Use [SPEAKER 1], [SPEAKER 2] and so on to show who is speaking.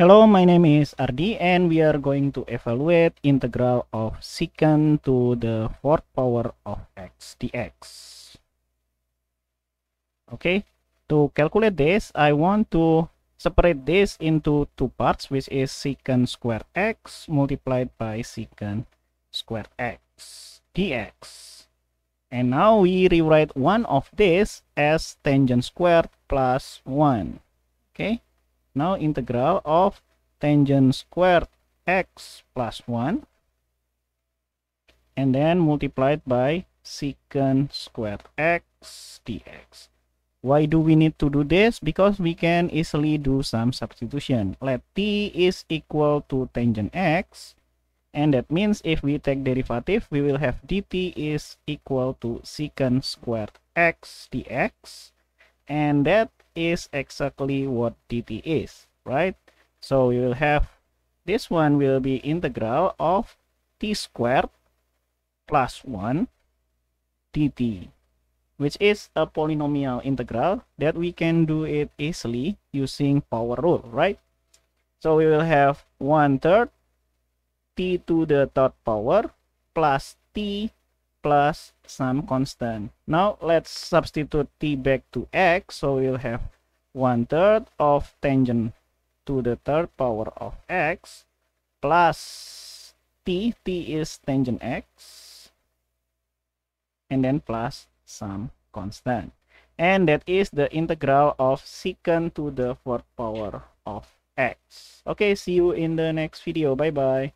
[SPEAKER 1] Hello, my name is Ardi and we are going to evaluate integral of secant to the fourth power of x dx. Okay, to calculate this, I want to separate this into two parts, which is secant squared x multiplied by secant squared x dx. And now we rewrite one of this as tangent squared plus one. Okay. Now integral of tangent squared x plus 1 and then multiplied by secant squared x dx. Why do we need to do this? Because we can easily do some substitution. Let t is equal to tangent x and that means if we take derivative we will have dt is equal to secant squared x dx and that is exactly what dt is, right? So we will have this one will be integral of t squared plus 1 dt, which is a polynomial integral that we can do it easily using power rule, right? So we will have 1 third t to the third power plus t plus some constant. Now let's substitute t back to x, so we'll have one third of tangent to the third power of x plus t, t is tangent x, and then plus some constant. And that is the integral of secant to the fourth power of x. Okay, see you in the next video. Bye-bye.